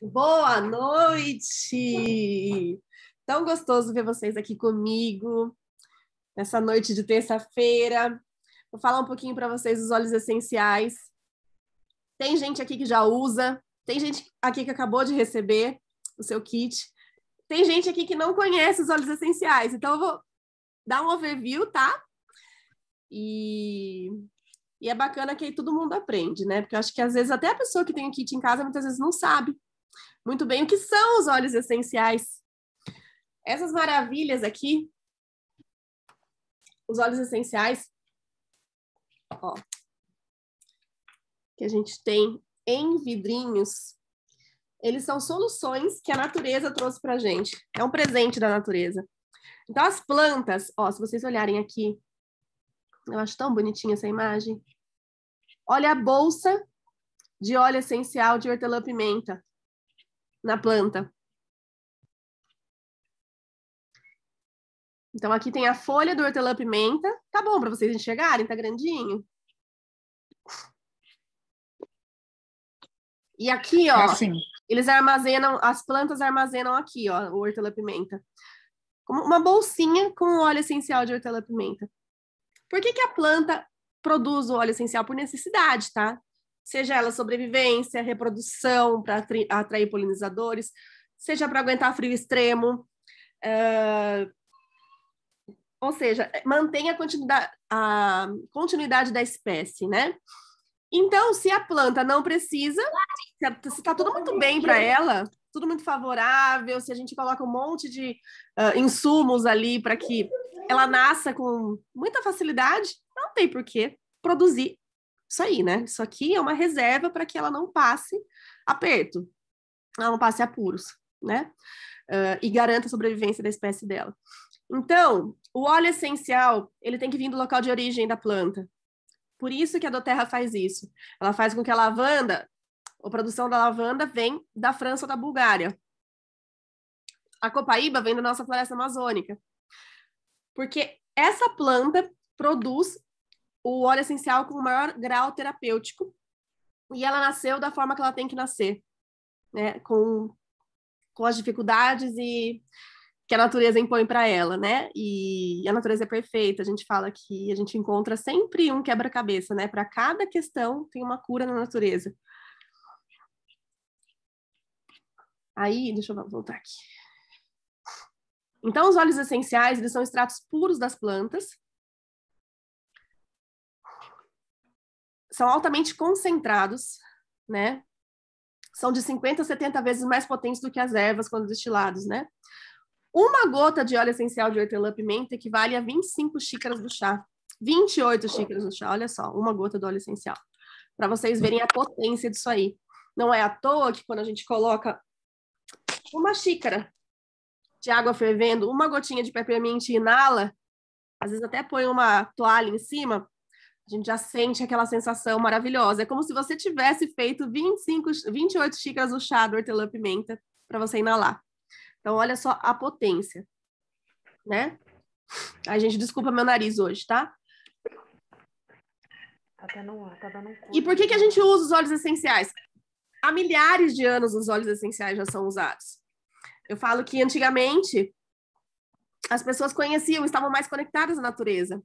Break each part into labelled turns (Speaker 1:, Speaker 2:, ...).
Speaker 1: Boa
Speaker 2: noite! Tão gostoso ver vocês aqui comigo nessa noite de terça-feira. Vou falar um pouquinho para vocês dos óleos essenciais. Tem gente aqui que já usa, tem gente aqui que acabou de receber o seu kit, tem gente aqui que não conhece os óleos essenciais, então eu vou dar um overview, tá? E e é bacana que aí todo mundo aprende, né? Porque eu acho que às vezes até a pessoa que tem o kit em casa muitas vezes não sabe muito bem, o que são os óleos essenciais? Essas maravilhas aqui, os óleos essenciais, ó, que a gente tem em vidrinhos, eles são soluções que a natureza trouxe para gente. É um presente da natureza. Então, as plantas, ó, se vocês olharem aqui, eu acho tão bonitinha essa imagem. Olha a bolsa de óleo essencial de hortelã-pimenta na planta. Então, aqui tem a folha do hortelã-pimenta. Tá bom para vocês enxergarem? Tá grandinho? E aqui, ó, assim. eles armazenam, as plantas armazenam aqui, ó, o hortelã-pimenta. Uma bolsinha com óleo essencial de hortelã-pimenta. Por que, que a planta produz o óleo essencial? Por necessidade, tá? seja ela sobrevivência, reprodução para atrair polinizadores, seja para aguentar frio extremo. Uh, ou seja, mantém a continuidade, a continuidade da espécie, né? Então, se a planta não precisa, se está tudo muito bem para ela, tudo muito favorável, se a gente coloca um monte de uh, insumos ali para que ela nasça com muita facilidade, não tem por que produzir isso aí, né? Isso aqui é uma reserva para que ela não passe aperto, ela não passe apuros, né? Uh, e garanta a sobrevivência da espécie dela. Então, o óleo essencial, ele tem que vir do local de origem da planta. Por isso que a Doterra faz isso. Ela faz com que a lavanda, a produção da lavanda vem da França ou da Bulgária. A copaíba vem da nossa floresta amazônica. Porque essa planta produz o óleo essencial com o maior grau terapêutico. E ela nasceu da forma que ela tem que nascer, né? Com, com as dificuldades e que a natureza impõe para ela, né? E a natureza é perfeita. A gente fala que a gente encontra sempre um quebra-cabeça, né? Para cada questão tem uma cura na natureza. Aí, deixa eu voltar aqui. Então, os óleos essenciais, eles são extratos puros das plantas, são altamente concentrados, né? São de 50 a 70 vezes mais potentes do que as ervas quando destilados, né? Uma gota de óleo essencial de hortelã-pimenta equivale a 25 xícaras do chá. 28 xícaras do chá, olha só, uma gota do óleo essencial. Para vocês verem a potência disso aí. Não é à toa que quando a gente coloca uma xícara de água fervendo, uma gotinha de peppermint e inala, às vezes até põe uma toalha em cima, a gente já sente aquela sensação maravilhosa. É como se você tivesse feito 25, 28 xícaras do chá do hortelã-pimenta para você inalar. Então, olha só a potência, né? A gente desculpa meu nariz hoje, tá? tá, tá e por que, que a né? gente usa os óleos essenciais? Há milhares de anos os óleos essenciais já são usados. Eu falo que antigamente as pessoas conheciam, estavam mais conectadas à natureza.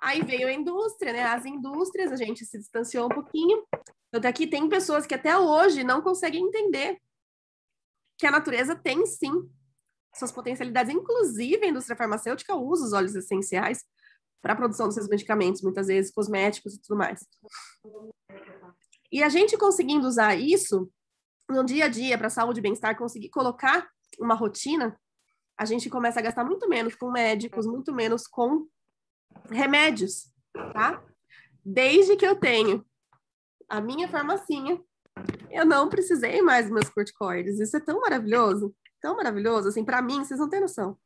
Speaker 2: Aí veio a indústria, né? As indústrias, a gente se distanciou um pouquinho. Então, daqui é tem pessoas que até hoje não conseguem entender que a natureza tem sim suas potencialidades, inclusive a indústria farmacêutica usa os óleos essenciais para a produção dos seus medicamentos, muitas vezes cosméticos e tudo mais. E a gente conseguindo usar isso no dia a dia para saúde e bem-estar, conseguir colocar uma rotina, a gente começa a gastar muito menos com médicos, muito menos com remédios, tá? Desde que eu tenho a minha farmacinha, eu não precisei mais meus corticoides. Isso é tão maravilhoso, tão maravilhoso, assim, para mim, vocês não têm noção.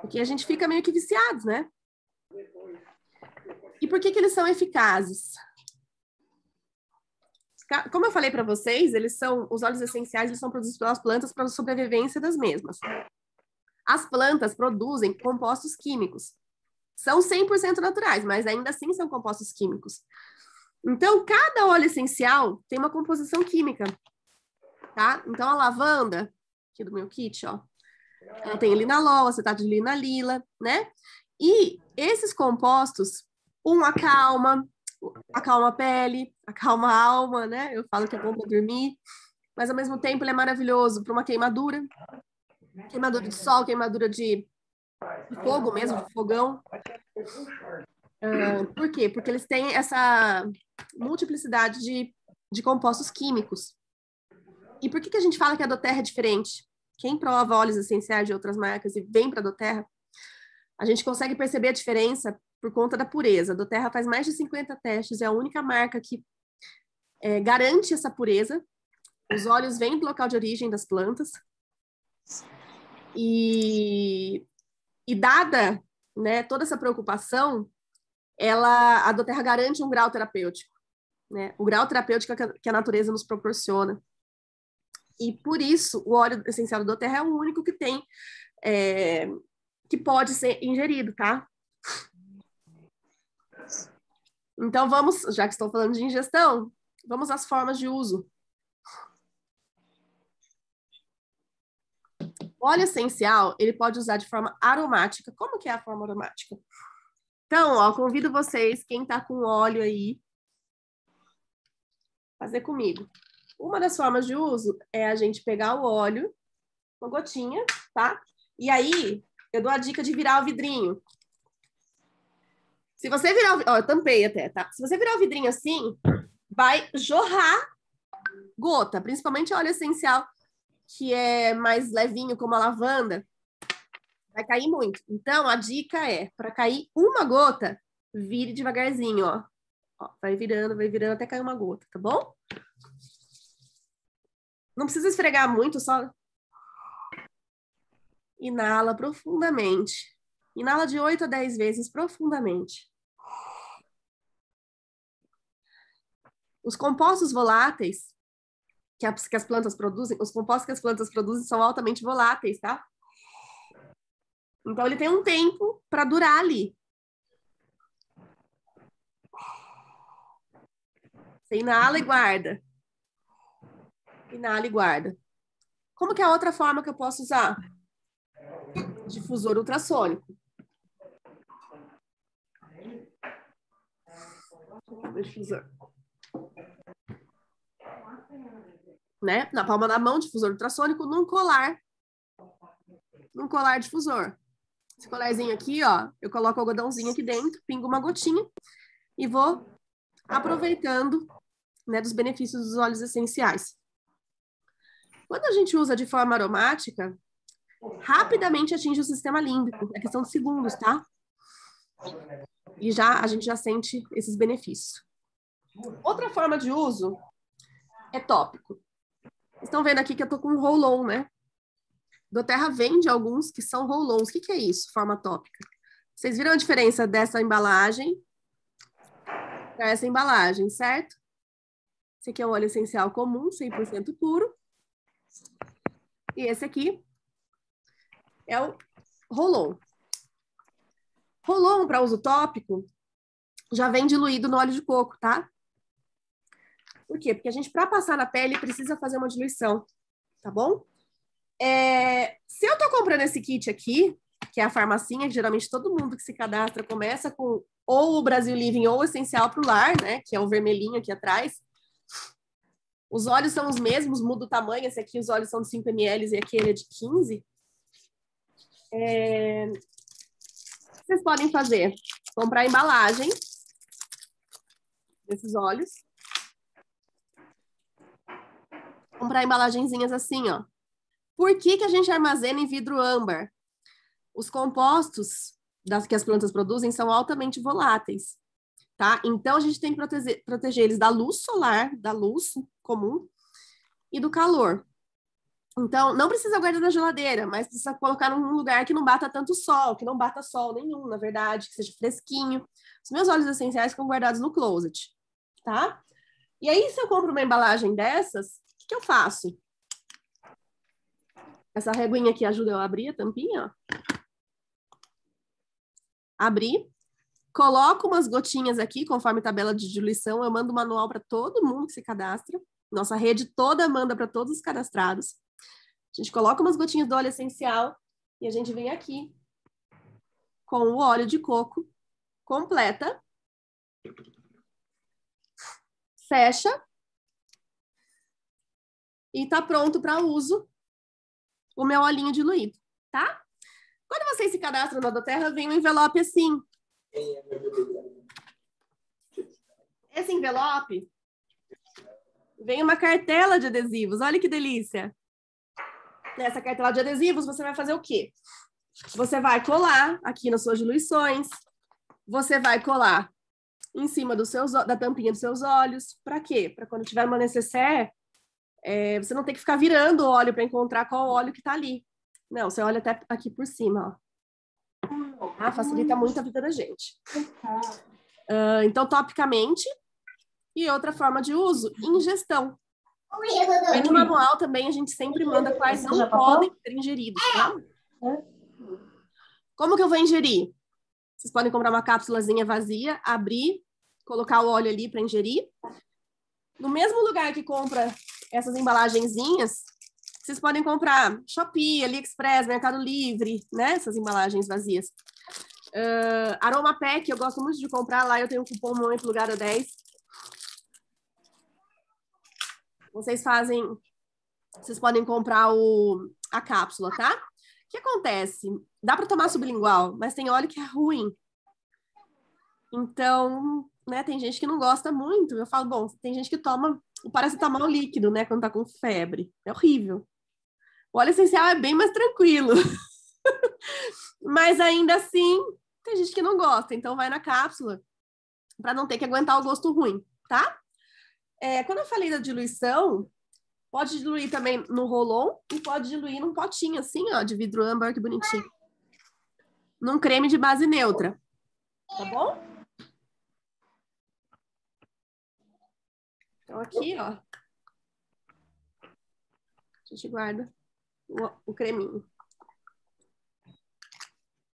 Speaker 2: Porque a gente fica meio que viciados, né? E por que, que eles são eficazes? Como eu falei para vocês, eles são os óleos essenciais, eles são produzidos pelas plantas para a sobrevivência das mesmas. As plantas produzem compostos químicos são 100% naturais, mas ainda assim são compostos químicos. Então, cada óleo essencial tem uma composição química, tá? Então, a lavanda, aqui do meu kit, ó, ela tem linalol, acetato de linalila, né? E esses compostos, um acalma, acalma a pele, acalma a alma, né? Eu falo que é bom para dormir, mas ao mesmo tempo ele é maravilhoso para uma queimadura, queimadura de sol, queimadura de de fogo mesmo, de fogão. Uh, por quê? Porque eles têm essa multiplicidade de, de compostos químicos. E por que, que a gente fala que a Doterra é diferente? Quem prova óleos essenciais de outras marcas e vem para a Doterra, a gente consegue perceber a diferença por conta da pureza. A Doterra faz mais de 50 testes, é a única marca que é, garante essa pureza. Os óleos vêm do local de origem das plantas. E e dada né, toda essa preocupação, ela, a doTERRA garante um grau terapêutico, né? o grau terapêutico que a, que a natureza nos proporciona. E por isso, o óleo essencial da doTERRA é o único que tem, é, que pode ser ingerido, tá? Então vamos, já que estou falando de ingestão, vamos às formas de uso. O óleo essencial, ele pode usar de forma aromática. Como que é a forma aromática? Então, ó, convido vocês, quem tá com óleo aí, fazer comigo. Uma das formas de uso é a gente pegar o óleo, uma gotinha, tá? E aí, eu dou a dica de virar o vidrinho. Se você virar o ó, eu tampei até, tá? Se você virar o vidrinho assim, vai jorrar gota, principalmente óleo essencial, que é mais levinho, como a lavanda, vai cair muito. Então, a dica é, para cair uma gota, vire devagarzinho, ó. ó. Vai virando, vai virando até cair uma gota, tá bom? Não precisa esfregar muito, só inala profundamente. Inala de 8 a 10 vezes profundamente. Os compostos voláteis, que as, que as plantas produzem, os compostos que as plantas produzem são altamente voláteis, tá? Então ele tem um tempo para durar ali. Você inala e guarda. Inala e guarda. Como que é a outra forma que eu posso usar? Difusor ultrassônico. Difusor né? Na palma da mão, difusor ultrassônico, num colar. Num colar difusor. Esse colarzinho aqui, ó, eu coloco o algodãozinho aqui dentro, pingo uma gotinha e vou aproveitando, né, dos benefícios dos óleos essenciais. Quando a gente usa de forma aromática, rapidamente atinge o sistema límbico, é questão de segundos, tá? E já a gente já sente esses benefícios. Outra forma de uso é tópico. Estão vendo aqui que eu tô com um roll-on, né? Doterra vende alguns que são roll-ons. O que, que é isso, forma tópica? Vocês viram a diferença dessa embalagem para essa embalagem, certo? Esse aqui é o óleo essencial comum, 100% puro. E esse aqui é o roll-on. Roll-on para uso tópico já vem diluído no óleo de coco, tá? Por quê? Porque a gente, para passar na pele, precisa fazer uma diluição, tá bom? É, se eu estou comprando esse kit aqui, que é a farmacinha, que geralmente todo mundo que se cadastra começa com ou o Brasil Living ou o Essencial para o Lar, né? Que é o vermelhinho aqui atrás. Os olhos são os mesmos, muda o tamanho. Esse aqui, os olhos são de 5 ml e aquele é de 15. É... Vocês podem fazer? Comprar a embalagem desses olhos comprar embalagenzinhas assim, ó. Por que, que a gente armazena em vidro âmbar? Os compostos das que as plantas produzem são altamente voláteis, tá? Então a gente tem que proteger, proteger eles da luz solar, da luz comum e do calor. Então, não precisa guardar na geladeira, mas precisa colocar num lugar que não bata tanto sol, que não bata sol nenhum, na verdade, que seja fresquinho. Os meus óleos essenciais ficam guardados no closet, tá? E aí, se eu compro uma embalagem dessas, que eu faço? Essa reguinha aqui ajuda eu a abrir a tampinha, ó. Abri. Coloco umas gotinhas aqui, conforme tabela de diluição. Eu mando o manual para todo mundo que se cadastra. Nossa rede toda manda para todos os cadastrados. A gente coloca umas gotinhas do óleo essencial e a gente vem aqui com o óleo de coco, completa, fecha e tá pronto para uso o meu olhinho diluído, tá? Quando vocês se cadastram na Doterra, vem um envelope assim. Esse envelope vem uma cartela de adesivos. Olha que delícia! Nessa cartela de adesivos, você vai fazer o quê? Você vai colar aqui nas suas diluições, você vai colar em cima dos seus, da tampinha dos seus olhos. Para quê? Para quando tiver uma necessaire, é, você não tem que ficar virando o óleo para encontrar qual óleo que está ali. Não, você olha até aqui por cima. Ó. Ah, facilita muito a vida da gente.
Speaker 1: Uh,
Speaker 2: então, topicamente. E outra forma de uso, ingestão. Aí no manual também a gente sempre manda quais não podem ser ingeridos, tá? Como que eu vou ingerir? Vocês podem comprar uma cápsulazinha vazia, abrir, colocar o óleo ali para ingerir. No mesmo lugar que compra essas embalagenzinhas, vocês podem comprar Shopee, AliExpress, Mercado Livre, né? Essas embalagens vazias. Uh, Aroma Pack, eu gosto muito de comprar lá, eu tenho um cupom muito Lugar 10. Vocês fazem, vocês podem comprar o, a cápsula, tá? O que acontece? Dá para tomar sublingual, mas tem óleo que é ruim. Então, né, tem gente que não gosta muito. Eu falo, bom, tem gente que toma o paracetamol líquido, né? Quando tá com febre. É horrível. O óleo essencial é bem mais tranquilo. Mas ainda assim, tem gente que não gosta, então vai na cápsula para não ter que aguentar o gosto ruim, tá? É, quando eu falei da diluição, pode diluir também no rolon e pode diluir num potinho assim, ó, de vidro âmbar, que bonitinho. Num creme de base neutra,
Speaker 1: tá bom?
Speaker 2: Então, aqui, ó, a gente guarda o, o creminho.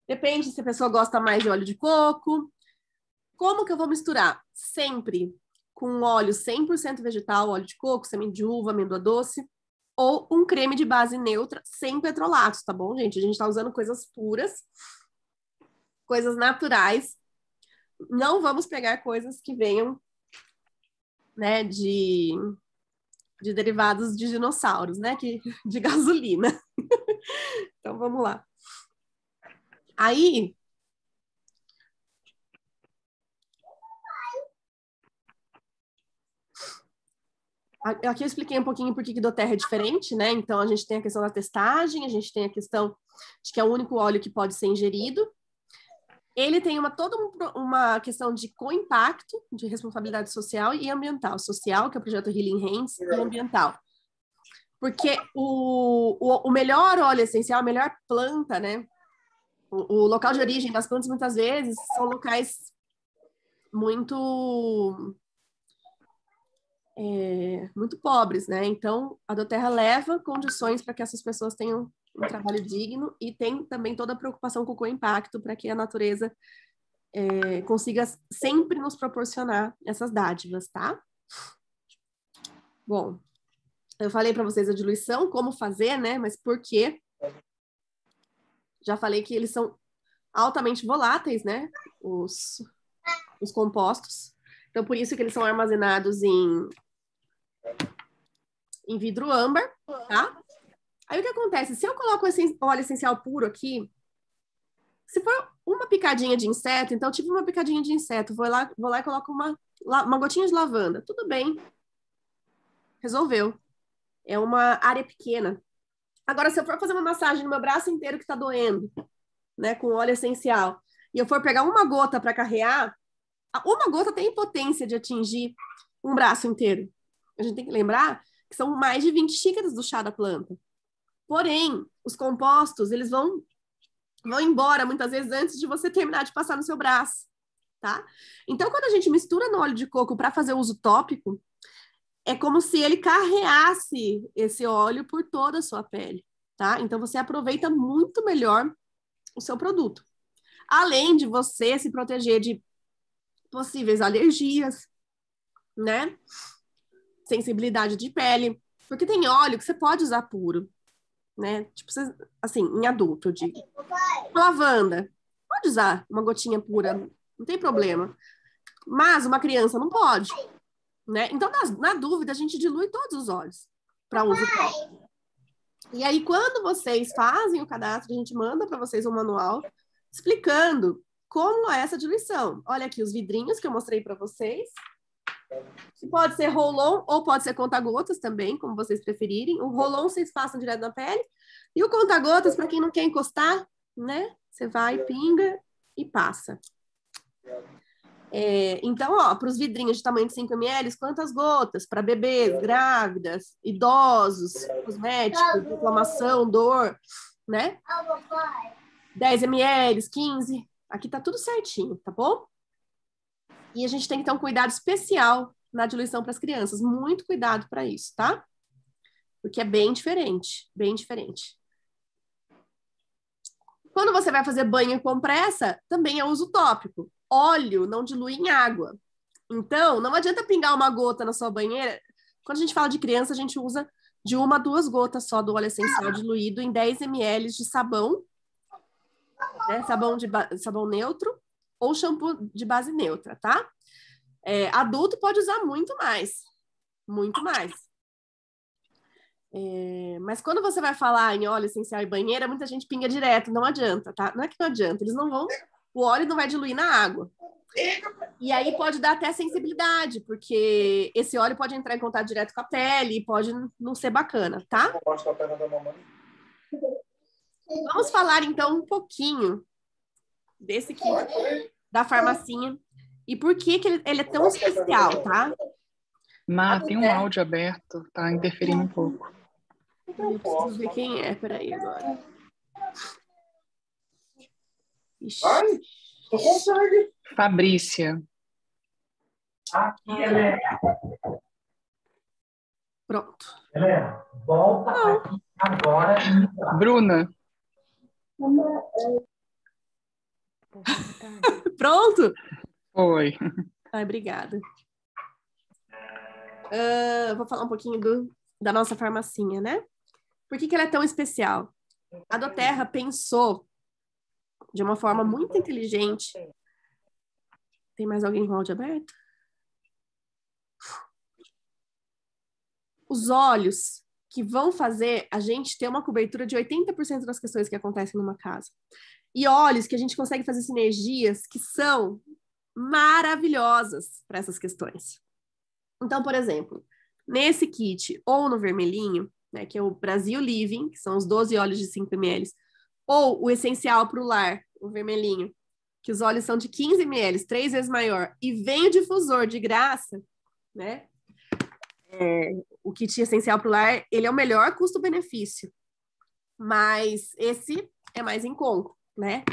Speaker 2: Depende se a pessoa gosta mais de óleo de coco. Como que eu vou misturar? Sempre com óleo 100% vegetal, óleo de coco, semente de uva, amêndoa doce, ou um creme de base neutra sem petrolatos, tá bom, gente? A gente tá usando coisas puras, coisas naturais. Não vamos pegar coisas que venham né, de, de derivados de dinossauros, né, que, de gasolina. então vamos lá. Aí Aqui eu expliquei um pouquinho por que, do doTERRA é diferente, né? Então, a gente tem a questão da testagem, a gente tem a questão de que é o único óleo que pode ser ingerido, ele tem uma toda um, uma questão de co-impacto, de responsabilidade social e ambiental. Social, que é o projeto Healing Hands, e ambiental. Porque o, o, o melhor óleo essencial, a melhor planta, né? O, o local de origem das plantas, muitas vezes, são locais muito é, muito pobres, né? Então, a Doterra leva condições para que essas pessoas tenham um trabalho digno e tem também toda a preocupação com o impacto para que a natureza é, consiga sempre nos proporcionar essas dádivas, tá? Bom, eu falei para vocês a diluição, como fazer, né? Mas por quê? Já falei que eles são altamente voláteis, né? Os, os compostos. Então, por isso que eles são armazenados em, em vidro âmbar, tá? Aí o que acontece? Se eu coloco esse óleo essencial puro aqui, se for uma picadinha de inseto, então tive uma picadinha de inseto, vou lá, vou lá e coloco uma, uma gotinha de lavanda. Tudo bem. Resolveu. É uma área pequena. Agora, se eu for fazer uma massagem no meu braço inteiro que está doendo, né, com óleo essencial, e eu for pegar uma gota para carrear, uma gota tem potência de atingir um braço inteiro. A gente tem que lembrar que são mais de 20 xícaras do chá da planta. Porém, os compostos, eles vão vão embora muitas vezes antes de você terminar de passar no seu braço, tá? Então, quando a gente mistura no óleo de coco para fazer uso tópico, é como se ele carreasse esse óleo por toda a sua pele, tá? Então você aproveita muito melhor o seu produto. Além de você se proteger de possíveis alergias, né? Sensibilidade de pele, porque tem óleo que você pode usar puro, né? Tipo, assim, em adulto, de lavanda. Pode usar uma gotinha pura, não tem problema. Mas uma criança não pode, né? Então, na dúvida, a gente dilui todos os óleos para uso próprio. E aí, quando vocês fazem o cadastro, a gente manda para vocês um manual explicando como é essa diluição. Olha aqui os vidrinhos que eu mostrei para vocês que pode ser rolon ou pode ser conta-gotas também, como vocês preferirem. O rolon vocês passam direto na pele. E o conta-gotas, para quem não quer encostar, né? Você vai, pinga e passa. É, então, ó, para os vidrinhos de tamanho de 5 ml, quantas gotas? Para bebês, grávidas, idosos, cosméticos, inflamação, dor, né? 10 ml, 15. Aqui tá tudo certinho, tá bom? E a gente tem que ter um cuidado especial na diluição para as crianças, muito cuidado para isso, tá? Porque é bem diferente, bem diferente. Quando você vai fazer banho com pressa, também é uso tópico. Óleo não dilui em água. Então, não adianta pingar uma gota na sua banheira. Quando a gente fala de criança, a gente usa de uma a duas gotas só do óleo essencial diluído em 10 ml de sabão, né? sabão, de sabão neutro, ou shampoo de base neutra, tá? É, adulto pode usar muito mais, muito mais. É, mas quando você vai falar em óleo essencial e banheira, muita gente pinga direto, não adianta, tá? Não é que não adianta, eles não vão, o óleo não vai diluir na água. E aí pode dar até sensibilidade, porque esse óleo pode entrar em contato direto com a pele e pode não ser bacana, tá? Vamos falar então um pouquinho desse aqui, da farmacinha. E por que, que ele, ele é tão especial, tá?
Speaker 1: Má, tem um é. áudio aberto, tá interferindo um pouco.
Speaker 2: Então, eu preciso ver quem é, peraí agora.
Speaker 1: Ixi. Ai, tu consegue. Fabrícia.
Speaker 2: Aqui, Helena.
Speaker 1: Pronto. Helena, volta Não. aqui agora. Bruna. Pronto? Oi.
Speaker 2: Ai, obrigada. Uh, vou falar um pouquinho do, da nossa farmacinha, né? Por que, que ela é tão especial? A Doterra pensou de uma forma muito inteligente. Tem mais alguém com o áudio aberto? Os olhos que vão fazer a gente ter uma cobertura de 80% das questões que acontecem numa casa e olhos que a gente consegue fazer sinergias que são maravilhosas para essas questões. Então, por exemplo, nesse kit ou no vermelhinho, né, que é o Brasil Living, que são os 12 óleos de 5 ml, ou o essencial para o lar, o vermelhinho, que os óleos são de 15 ml, três vezes maior, e vem o difusor de graça, né? É, o kit essencial para o lar, ele é o melhor custo-benefício, mas esse é mais em conta né?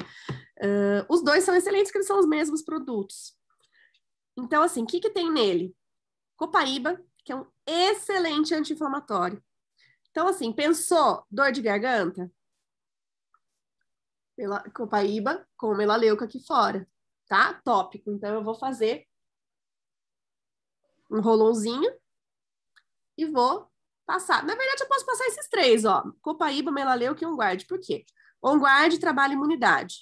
Speaker 2: Uh, os dois são excelentes porque eles são os mesmos produtos. Então, assim, o que, que tem nele? Copaíba, que é um excelente anti-inflamatório. Então, assim, pensou dor de garganta? Mela, copaíba com melaleuca aqui fora, tá? Tópico. Então, eu vou fazer um rolãozinho e vou passar. Na verdade, eu posso passar esses três, ó. Copaíba, melaleuca e um guarde. Por quê? OnGuard trabalha imunidade,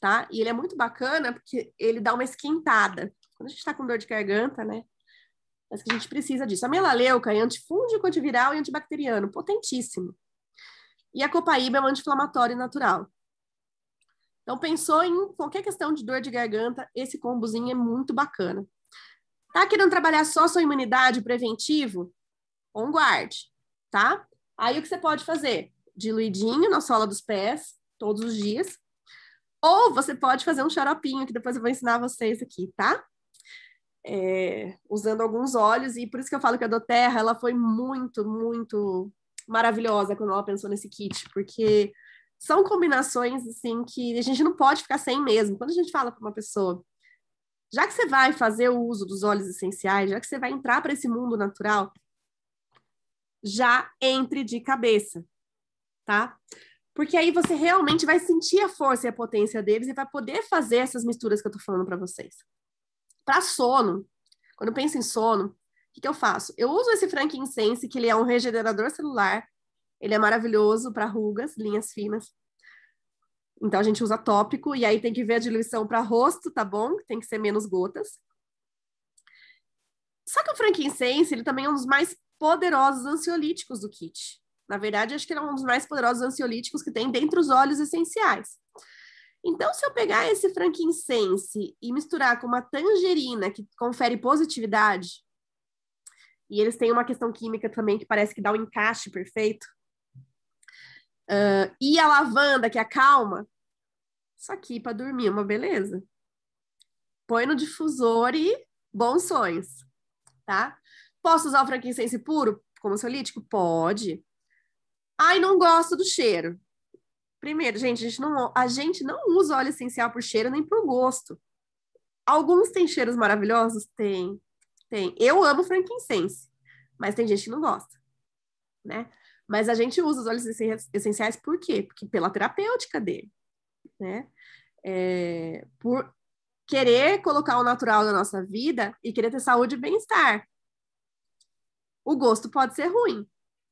Speaker 2: tá? E ele é muito bacana porque ele dá uma esquentada. Quando a gente está com dor de garganta, né? Mas que a gente precisa disso. A melaleuca é antifúngico, antiviral e antibacteriano, potentíssimo. E a copaíba é um anti-inflamatório natural. Então, pensou em qualquer questão de dor de garganta, esse combozinho é muito bacana. Tá querendo trabalhar só sua imunidade preventivo? On guard, tá? Aí o que você pode fazer? Diluidinho na sola dos pés, todos os dias. Ou você pode fazer um xaropinho, que depois eu vou ensinar vocês aqui, tá? É, usando alguns óleos, e por isso que eu falo que a Doterra, ela foi muito, muito maravilhosa quando ela pensou nesse kit, porque são combinações, assim, que a gente não pode ficar sem mesmo. Quando a gente fala para uma pessoa, já que você vai fazer o uso dos óleos essenciais, já que você vai entrar para esse mundo natural, já entre de cabeça, tá? Porque aí você realmente vai sentir a força e a potência deles e vai poder fazer essas misturas que eu tô falando para vocês. Para sono, quando eu penso em sono, o que, que eu faço? Eu uso esse frankincense, que ele é um regenerador celular. Ele é maravilhoso para rugas, linhas finas. Então a gente usa tópico e aí tem que ver a diluição para rosto, tá bom? Tem que ser menos gotas. Só que o frankincense, ele também é um dos mais poderosos ansiolíticos do kit. Na verdade, acho que ele é um dos mais poderosos ansiolíticos que tem dentre os óleos essenciais. Então, se eu pegar esse frankincense e misturar com uma tangerina que confere positividade, e eles têm uma questão química também que parece que dá o um encaixe perfeito, uh, e a lavanda que é acalma, isso aqui para dormir, é uma beleza. Põe no difusor e bons sonhos, tá? Posso usar o frankincense puro como ansiolítico? Pode. Ai, não gosto do cheiro. Primeiro, gente, a gente não, a gente não usa óleo essencial por cheiro nem por gosto. Alguns têm cheiros maravilhosos? Tem. Tem. Eu amo frankincense, mas tem gente que não gosta, né? Mas a gente usa os óleos essenciais por quê? Porque pela terapêutica dele, né? É, por querer colocar o natural na nossa vida e querer ter saúde e bem-estar. O gosto pode ser ruim,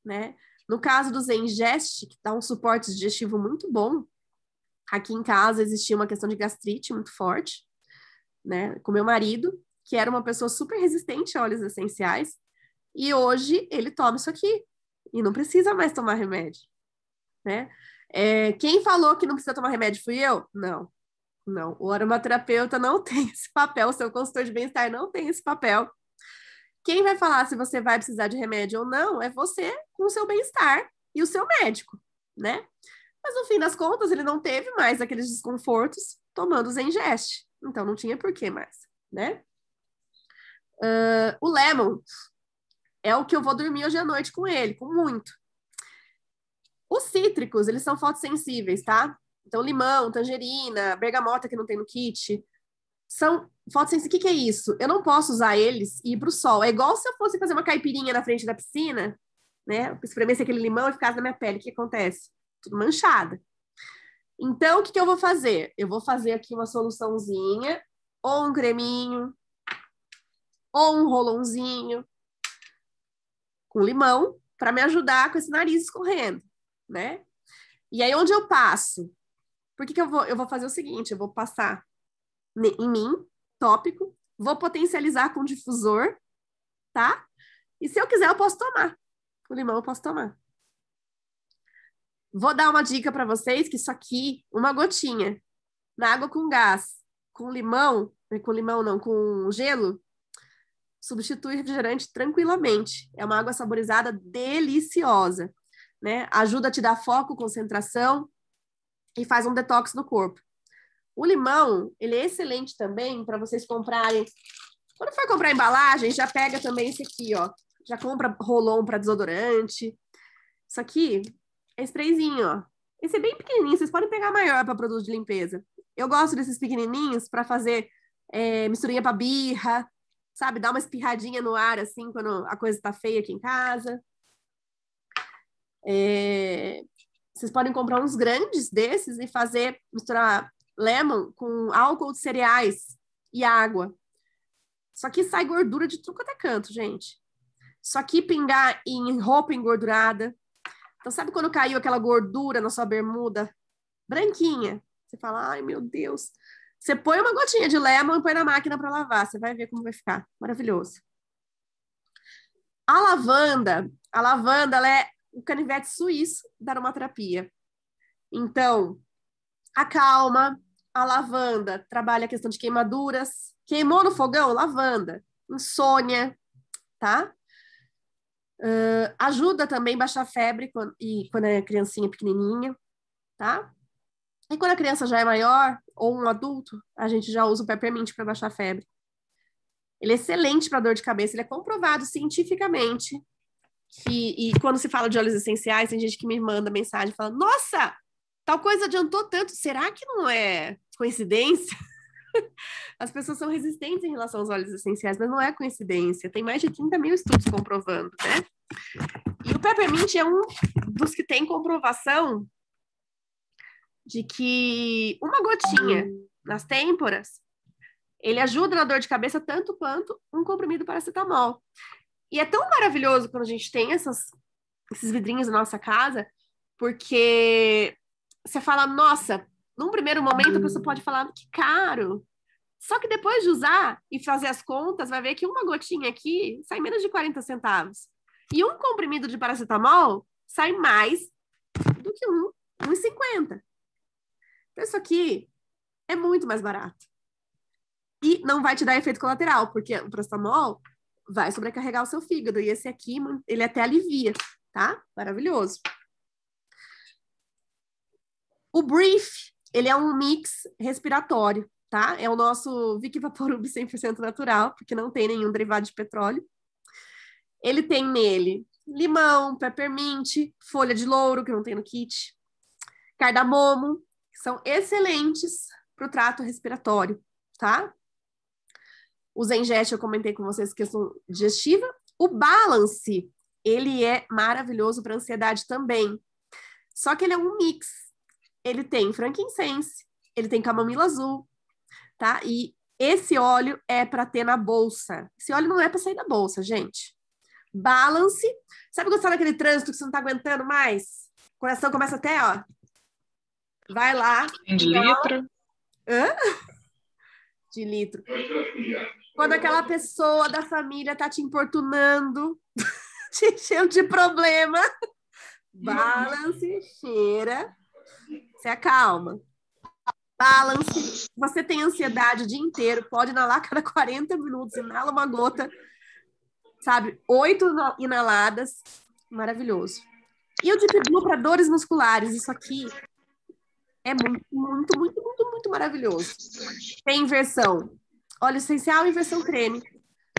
Speaker 2: né? No caso do Zengest, que dá um suporte digestivo muito bom, aqui em casa existia uma questão de gastrite muito forte, né, com meu marido, que era uma pessoa super resistente a óleos essenciais, e hoje ele toma isso aqui e não precisa mais tomar remédio, né? É, quem falou que não precisa tomar remédio fui eu? Não, não. O aromaterapeuta não tem esse papel, o seu consultor de bem-estar não tem esse papel quem vai falar se você vai precisar de remédio ou não é você com o seu bem-estar e o seu médico, né? Mas no fim das contas, ele não teve mais aqueles desconfortos tomando os Zengeste. Então não tinha porquê mais, né? Uh, o Lemon é o que eu vou dormir hoje à noite com ele, com muito. Os cítricos, eles são fotossensíveis, tá? Então, limão, tangerina, bergamota que não tem no kit, são fotossensíveis. O que, que é isso? Eu não posso usar eles e ir para o sol. É igual se eu fosse fazer uma caipirinha na frente da piscina, né? Eu espremesse aquele limão e ficasse na minha pele. O que acontece? Tudo manchada. Então, o que, que eu vou fazer? Eu vou fazer aqui uma soluçãozinha, ou um creminho, ou um rolãozinho com limão para me ajudar com esse nariz escorrendo, né? E aí, onde eu passo? Por que, que eu, vou, eu vou fazer o seguinte? Eu vou passar em mim, tópico, vou potencializar com difusor, tá? E se eu quiser, eu posso tomar. O limão eu posso tomar. Vou dar uma dica para vocês que isso aqui, uma gotinha na água com gás, com limão, né, com limão não, com gelo, substitui refrigerante tranquilamente. É uma água saborizada deliciosa, né? Ajuda a te dar foco, concentração e faz um detox no corpo. O limão, ele é excelente também para vocês comprarem. Quando for comprar embalagem, já pega também esse aqui, ó. Já compra rolon para desodorante. Isso aqui é sprayzinho, ó. Esse é bem pequenininho, vocês podem pegar maior para produto de limpeza. Eu gosto desses pequenininhos para fazer é, misturinha para birra, sabe? Dar uma espirradinha no ar, assim, quando a coisa está feia aqui em casa. É... Vocês podem comprar uns grandes desses e fazer, misturar lemon com álcool de cereais e água. Só que sai gordura de truco até canto, gente. Só que pingar em roupa engordurada. Então, sabe quando caiu aquela gordura na sua bermuda branquinha? Você fala, ai meu Deus. Você põe uma gotinha de lemon e põe na máquina para lavar. Você vai ver como vai ficar. Maravilhoso. A lavanda, a lavanda ela é o canivete suíço da aromaterapia. Então, acalma, a lavanda trabalha a questão de queimaduras. Queimou no fogão, lavanda. Insônia, tá? Uh, ajuda também a baixar a febre quando, e quando é criancinha pequenininha, tá? E quando a criança já é maior ou um adulto, a gente já usa o peppermint para baixar a febre. Ele é excelente para dor de cabeça, ele é comprovado cientificamente. Que, e quando se fala de óleos essenciais, tem gente que me manda mensagem fala Nossa, Tal coisa adiantou tanto, será que não é coincidência? As pessoas são resistentes em relação aos óleos essenciais, mas não é coincidência. Tem mais de 30 mil estudos comprovando, né? E o peppermint é um dos que tem comprovação de que uma gotinha nas têmporas ele ajuda na dor de cabeça tanto quanto um comprimido paracetamol. E é tão maravilhoso quando a gente tem essas, esses vidrinhos na nossa casa, porque você fala, nossa, num primeiro momento a pessoa hum. pode falar que caro. Só que depois de usar e fazer as contas, vai ver que uma gotinha aqui sai menos de 40 centavos. E um comprimido de paracetamol sai mais do que um, 1,50. Então, isso aqui é muito mais barato. E não vai te dar efeito colateral, porque o paracetamol vai sobrecarregar o seu fígado. E esse aqui, ele até alivia, tá? Maravilhoso. O brief, ele é um mix respiratório, tá? É o nosso Vick Vaporub 100% natural, porque não tem nenhum derivado de petróleo. Ele tem nele limão, peppermint, folha de louro, que não tem no kit, cardamomo, que são excelentes para o trato respiratório, tá? O Zengest eu comentei com vocês questão digestiva. O Balance, ele é maravilhoso para ansiedade também. Só que ele é um mix, ele tem frankincense, ele tem camomila azul, tá? E esse óleo é para ter na bolsa. Esse óleo não é para sair da bolsa, gente. Balance. Sabe gostar tá daquele trânsito que você não tá aguentando mais? O coração começa até, ó. Vai lá. De então, litro. Hã? De litro. Quando aquela pessoa da família tá te importunando, te enchendo de problema, balance, cheira, se acalma. Balance. Você tem ansiedade o dia inteiro, pode inalar cada 40 minutos, inala uma gota, sabe? Oito inaladas, maravilhoso. E o Deep Blue para dores musculares, isso aqui é muito, muito, muito, muito, muito maravilhoso. Tem versão óleo essencial e versão creme.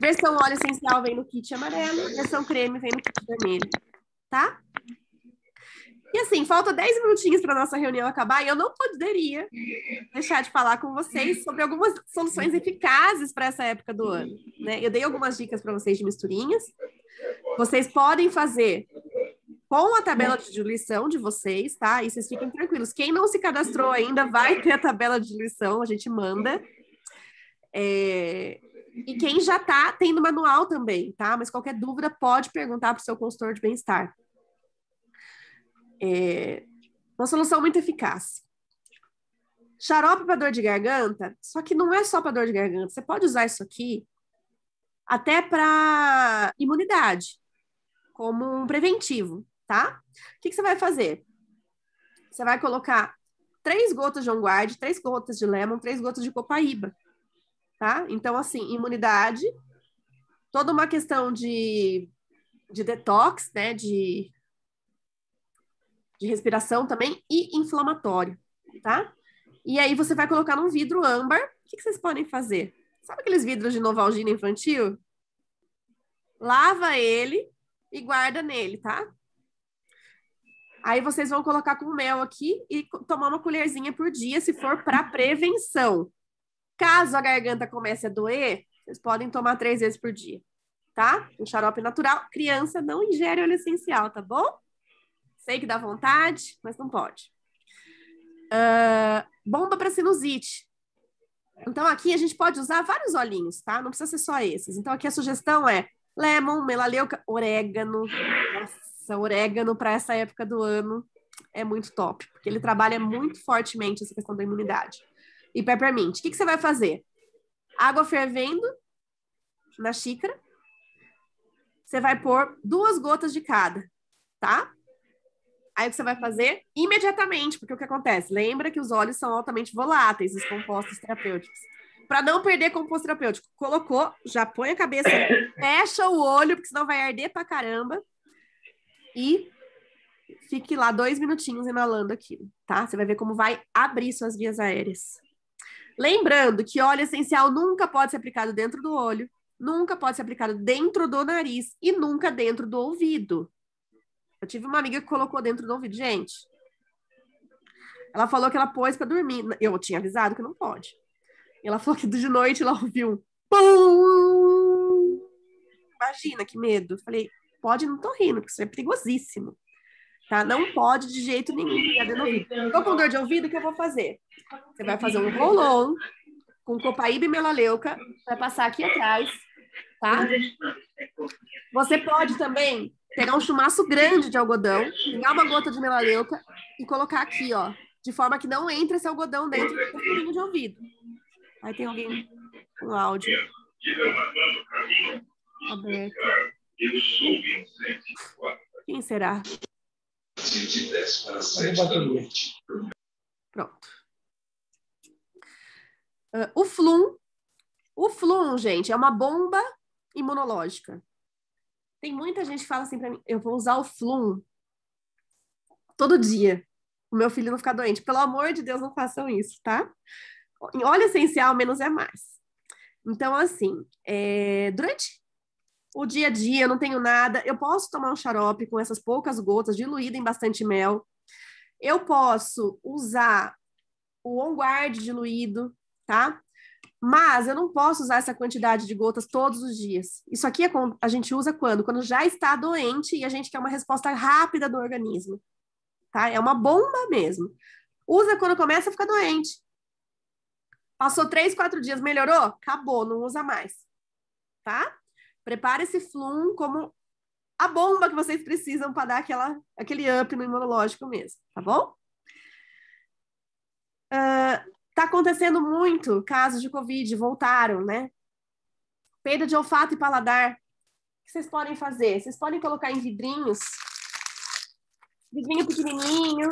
Speaker 2: Versão óleo essencial vem no kit amarelo, versão creme vem no kit vermelho, tá? E assim, falta 10 minutinhos para nossa reunião acabar e eu não poderia deixar de falar com vocês sobre algumas soluções eficazes para essa época do ano. Né? Eu dei algumas dicas para vocês de misturinhas. Vocês podem fazer com a tabela de diluição de vocês, tá? E vocês fiquem tranquilos. Quem não se cadastrou ainda vai ter a tabela de diluição, a gente manda. É... E quem já tá, tem no manual também, tá? Mas qualquer dúvida pode perguntar para o seu consultor de bem-estar. É uma solução muito eficaz. Xarope para dor de garganta, só que não é só para dor de garganta. Você pode usar isso aqui até para imunidade, como um preventivo, tá? O que, que você vai fazer? Você vai colocar três gotas de onguarde, três gotas de lemon, três gotas de copaíba, tá? Então, assim, imunidade, toda uma questão de, de detox, né? De de respiração também e inflamatório, tá? E aí você vai colocar num vidro âmbar. O que, que vocês podem fazer? Sabe aqueles vidros de novalgina infantil? Lava ele e guarda nele, tá? Aí vocês vão colocar com mel aqui e tomar uma colherzinha por dia, se for para prevenção. Caso a garganta comece a doer, vocês podem tomar três vezes por dia, tá? Um xarope natural. Criança não ingere óleo essencial, tá bom? Sei que dá vontade, mas não pode. Uh, bomba para sinusite. Então, aqui a gente pode usar vários olhinhos, tá? Não precisa ser só esses. Então, aqui a sugestão é lemon, melaleuca, orégano. Nossa, orégano para essa época do ano é muito top, porque ele trabalha muito fortemente essa questão da imunidade. E peppermint, o que, que você vai fazer? Água fervendo na xícara. Você vai pôr duas gotas de cada, tá? Aí o que você vai fazer? Imediatamente, porque o que acontece? Lembra que os óleos são altamente voláteis, os compostos terapêuticos. Para não perder composto terapêutico, colocou, já põe a cabeça, fecha o olho, porque senão vai arder pra caramba. E fique lá dois minutinhos inalando aquilo, tá? Você vai ver como vai abrir suas vias aéreas. Lembrando que óleo essencial nunca pode ser aplicado dentro do olho, nunca pode ser aplicado dentro do nariz e nunca dentro do ouvido. Eu tive uma amiga que colocou dentro do ouvido, gente. Ela falou que ela pôs para dormir. Eu tinha avisado que não pode. Ela falou que de noite ela ouviu pum. Imagina que medo. Eu falei, pode, não tô rindo, porque isso é perigosíssimo. Tá? Não pode de jeito nenhum pegar Tô com dor de ouvido, o que eu vou fazer? Você vai fazer um roll-on com copaíba e melaleuca, vai passar aqui atrás, tá? Você pode também pegar um chumaço grande de algodão, pegar uma gota de melaleuca e colocar aqui, ó, de forma que não entre esse algodão dentro do furinho de ouvido. Aí tem alguém no áudio. Aberto. Quem será? Pronto. Uh, o flum. O flum, gente, é uma bomba imunológica. Tem muita gente que fala assim para mim: eu vou usar o Flum todo dia, o meu filho não ficar doente. Pelo amor de Deus, não façam isso, tá? Óleo essencial, menos é mais. Então, assim, é... durante o dia a dia, eu não tenho nada, eu posso tomar um xarope com essas poucas gotas, diluído em bastante mel. Eu posso usar o On Guard diluído, tá? Mas eu não posso usar essa quantidade de gotas todos os dias. Isso aqui é a gente usa quando? Quando já está doente e a gente quer uma resposta rápida do organismo. Tá? É uma bomba mesmo. Usa quando começa a ficar doente. Passou três, quatro dias, melhorou? Acabou, não usa mais. Tá? Prepare esse flum como a bomba que vocês precisam para dar aquela, aquele up no imunológico mesmo, tá bom? Uh, Está acontecendo muito casos de Covid, voltaram, né? Perda de olfato e paladar. O que vocês podem fazer? Vocês podem colocar em vidrinhos, vidrinho pequenininho.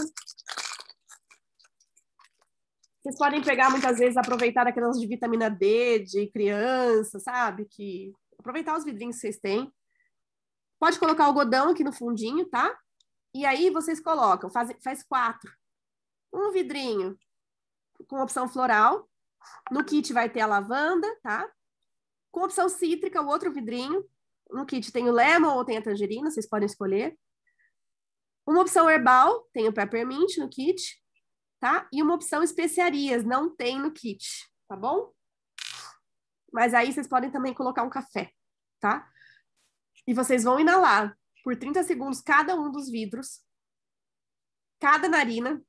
Speaker 2: Vocês podem pegar, muitas vezes, aproveitar aquelas de vitamina D de criança, sabe? Que aproveitar os vidrinhos que vocês têm. Pode colocar algodão aqui no fundinho, tá? E aí vocês colocam, faz, faz quatro. Um vidrinho com opção floral. No kit vai ter a lavanda, tá? Com opção cítrica, o outro vidrinho. No kit tem o lemon ou tem a tangerina, vocês podem escolher. Uma opção herbal, tem o peppermint no kit, tá? E uma opção especiarias, não tem no kit, tá bom? Mas aí vocês podem também colocar um café, tá? E vocês vão inalar por 30 segundos cada um dos vidros, cada narina,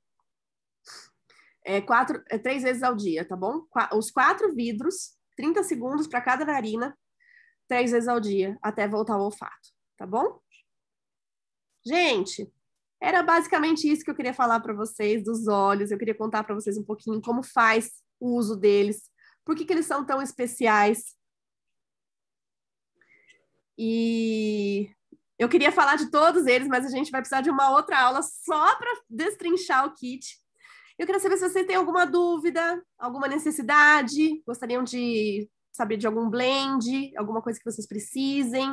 Speaker 2: é, quatro, é, três vezes ao dia, tá bom? Qu os quatro vidros, 30 segundos para cada narina, três vezes ao dia, até voltar ao olfato, tá bom? Gente, era basicamente isso que eu queria falar para vocês dos olhos. Eu queria contar para vocês um pouquinho como faz o uso deles, por que, que eles são tão especiais. E eu queria falar de todos eles, mas a gente vai precisar de uma outra aula só para destrinchar o kit. Eu queria saber se vocês têm alguma dúvida, alguma necessidade, gostariam de saber de algum blend, alguma coisa que vocês precisem.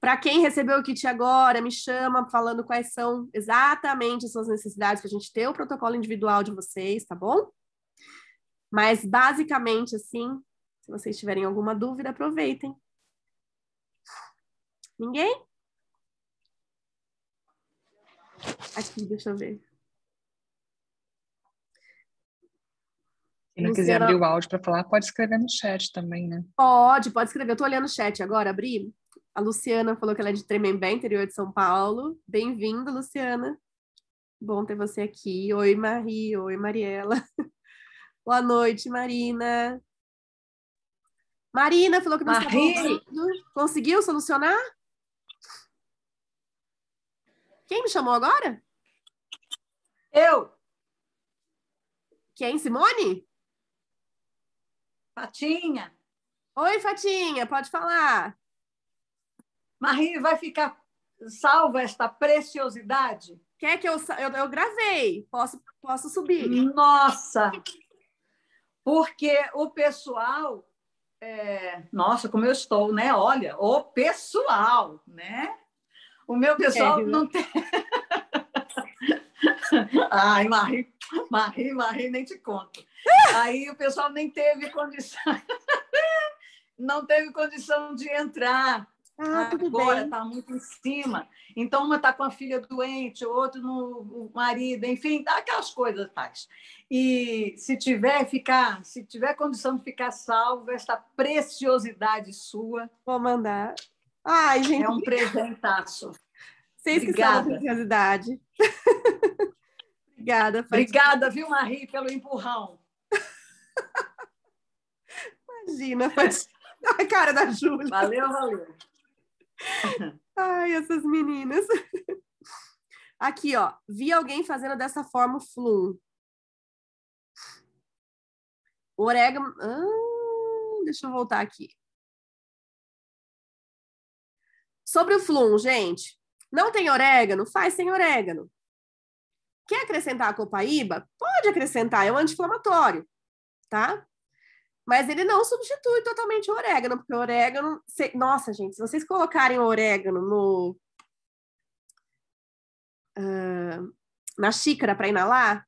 Speaker 2: Para quem recebeu o kit agora, me chama falando quais são exatamente as suas necessidades para a gente ter o protocolo individual de vocês, tá bom? Mas basicamente assim, se vocês tiverem alguma dúvida, aproveitem. Ninguém? Aqui, deixa eu ver. Se não Luciana... quiser abrir o
Speaker 1: áudio para falar, pode escrever no chat também, né?
Speaker 2: Pode, pode escrever. Eu tô olhando o chat agora, abri. A Luciana falou que ela é de Tremembé, interior de São Paulo. Bem-vinda, Luciana. Bom ter você aqui. Oi, Marie. Oi, Mariela. Boa noite, Marina. Marina falou que não está conseguindo. Conseguiu solucionar? Quem me chamou agora? Eu. Quem, Simone? Fatinha. Oi, Fatinha, pode falar.
Speaker 1: Marie, vai ficar salva esta preciosidade?
Speaker 2: Quer que eu, eu, eu gravei? Posso, posso subir? Nossa! Porque o pessoal, é...
Speaker 1: nossa, como eu estou, né? Olha, o pessoal, né? O meu pessoal é, não tem. Ai, Marie, Marie, Marie, nem te conto. Aí o pessoal nem teve condição, não teve condição de entrar. Ah, Agora está muito em cima. Então, uma está com a filha doente, outro no o marido, enfim, aquelas coisas tais. E se tiver ficar, se tiver condição de ficar salvo, esta preciosidade sua. Vou mandar. Ai, gente. É um presentaço. Vocês Obrigada. que são curiosidade. Obrigada, Fátima. Obrigada, viu, Marie, pelo empurrão.
Speaker 2: Imagina, Fátima. A cara da Júlia. Valeu, valeu. Ai, essas meninas. Aqui, ó. Vi alguém fazendo dessa forma o flu. Orégano. Ah, deixa eu voltar aqui. Sobre o flum, gente, não tem orégano? Faz sem orégano. Quer acrescentar a copaíba? Pode acrescentar, é um anti-inflamatório, tá? Mas ele não substitui totalmente o orégano, porque o orégano. Se... Nossa, gente, se vocês colocarem o orégano no. Uh, na xícara para inalar,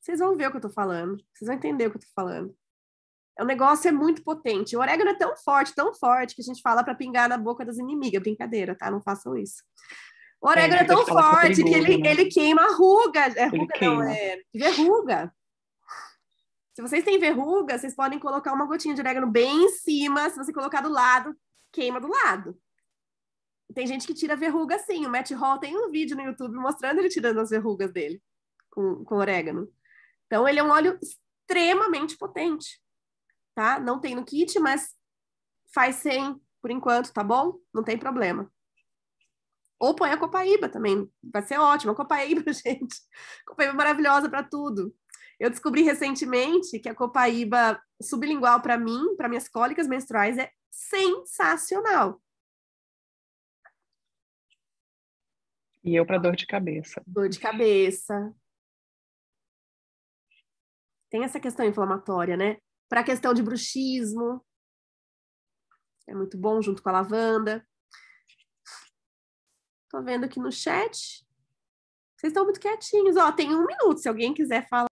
Speaker 2: vocês vão ver o que eu tô falando. Vocês vão entender o que eu tô falando. O negócio é muito potente. O orégano é tão forte, tão forte, que a gente fala para pingar na boca das inimigas. Brincadeira, tá? Não façam isso. O orégano é, é tão é é forte que, perigoso, que ele, né? ele queima a ruga. É ruga, queima. não, é verruga. Se vocês têm verruga, vocês podem colocar uma gotinha de orégano bem em cima. Se você colocar do lado, queima do lado. Tem gente que tira verruga assim. O Matt Hall tem um vídeo no YouTube mostrando ele tirando as verrugas dele com, com orégano. Então, ele é um óleo extremamente potente tá? Não tem no kit, mas faz sem por enquanto, tá bom? Não tem problema. Ou põe a Copaíba também, vai ser ótimo. A Copaíba, gente, a Copaíba é maravilhosa para tudo. Eu descobri recentemente que a Copaíba sublingual para mim, para minhas cólicas menstruais, é sensacional.
Speaker 1: E eu para dor de cabeça.
Speaker 2: Dor de cabeça. Tem essa questão inflamatória, né? para a questão de bruxismo. É muito bom junto com a lavanda. Tô vendo aqui no chat. Vocês estão muito quietinhos. Ó, tem um minuto. Se alguém quiser falar.